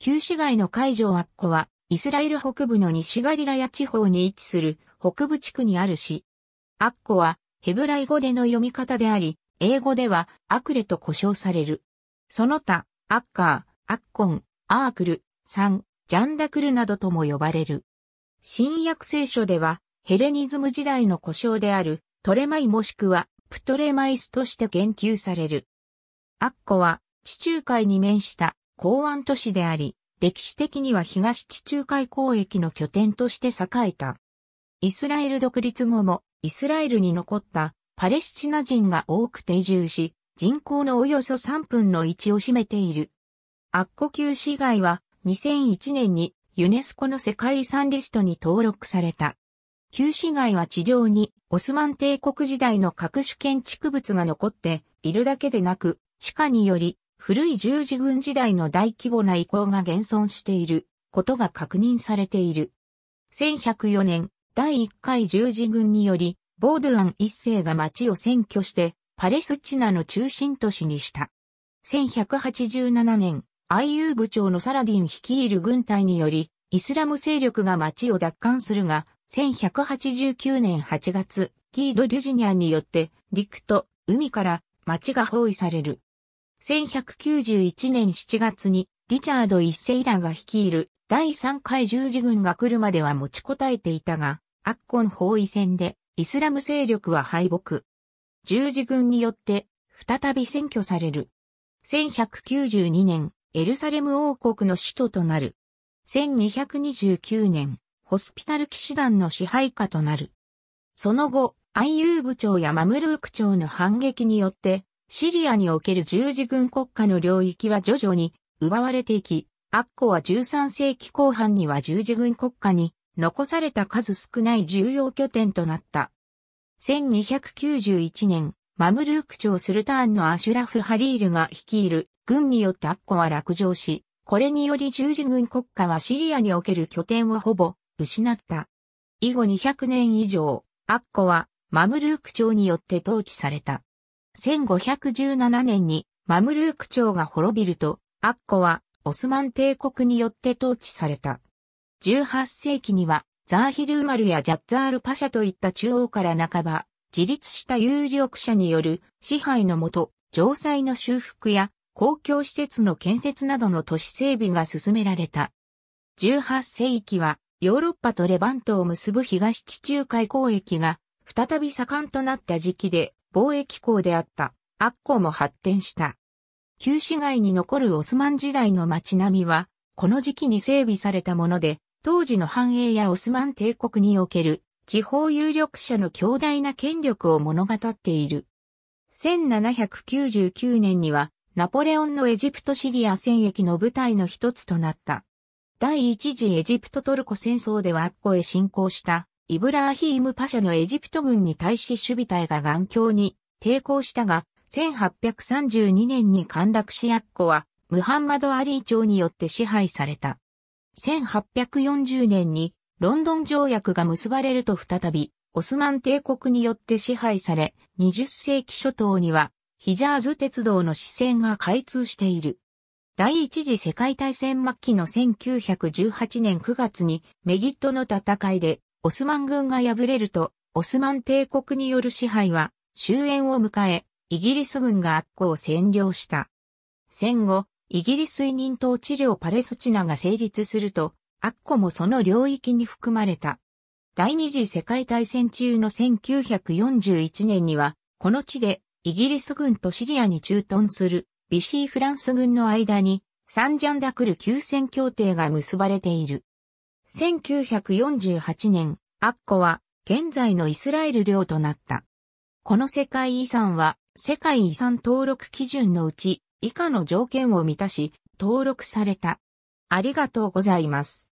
旧市街の海上アッコは、イスラエル北部の西ガリラヤ地方に位置する北部地区にあるし、アッコは、ヘブライ語での読み方であり、英語ではアクレと呼称される。その他、アッカー、アッコン、アークル、サン、ジャンダクルなどとも呼ばれる。新約聖書では、ヘレニズム時代の故障であるトレマイもしくはプトレマイスとして言及される。アッコは地中海に面した港湾都市であり、歴史的には東地中海交易の拠点として栄えた。イスラエル独立後も、イスラエルに残ったパレスチナ人が多く定住し、人口のおよそ3分の1を占めている。アッコ旧市街は2001年にユネスコの世界遺産リストに登録された。旧市街は地上にオスマン帝国時代の各種建築物が残っているだけでなく、地下により古い十字軍時代の大規模な遺構が現存していることが確認されている。1104年、第1回十字軍により、ボードゥアン一世が町を占拠して、パレスチナの中心都市にした。1187年、IU 部長のサラディン率いる軍隊により、イスラム勢力が町を奪還するが、1189年8月、ギード・リュジニアによって、陸と海から町が包囲される。1191年7月にリチャード一世らが率いる第3回十字軍が来るまでは持ちこたえていたが、アッコン包囲戦でイスラム勢力は敗北。十字軍によって再び占拠される。1192年、エルサレム王国の首都となる。1229年、ホスピタル騎士団の支配下となる。その後、アイユー部長やマムルーク長の反撃によって、シリアにおける十字軍国家の領域は徐々に奪われていき、アッコは13世紀後半には十字軍国家に残された数少ない重要拠点となった。1291年、マムルーク朝スルターンのアシュラフ・ハリールが率いる軍によってアッコは落城し、これにより十字軍国家はシリアにおける拠点をほぼ失った。以後200年以上、アッコはマムルーク朝によって統治された。1517年にマムルーク朝が滅びると、アッコはオスマン帝国によって統治された。18世紀にはザーヒルーマルやジャッザールパシャといった中央から半ば、自立した有力者による支配のもと、城塞の修復や公共施設の建設などの都市整備が進められた。18世紀はヨーロッパとレバントを結ぶ東地中海交易が再び盛んとなった時期で、貿易港であったアッコも発展した。旧市街に残るオスマン時代の街並みは、この時期に整備されたもので、当時の繁栄やオスマン帝国における地方有力者の強大な権力を物語っている。1799年には、ナポレオンのエジプトシリア戦役の舞台の一つとなった。第一次エジプトトルコ戦争ではアッコへ侵攻したイブラーヒームパシャのエジプト軍に対し守備隊が頑強に抵抗したが、1832年に陥落しアッコは、ムハンマド・アリー朝によって支配された。1840年にロンドン条約が結ばれると再び、オスマン帝国によって支配され、20世紀初頭には、ヒジャーズ鉄道の支線が開通している。第一次世界大戦末期の1918年9月にメギットの戦いでオスマン軍が敗れると、オスマン帝国による支配は終焉を迎え、イギリス軍がアッコを占領した。戦後、イギリス委任統治領パレスチナが成立すると、アッコもその領域に含まれた。第二次世界大戦中の1941年には、この地でイギリス軍とシリアに駐屯するビシーフランス軍の間にサンジャンダクル休戦協定が結ばれている。1948年、アッコは現在のイスラエル領となった。この世界遺産は世界遺産登録基準のうち以下の条件を満たし登録された。ありがとうございます。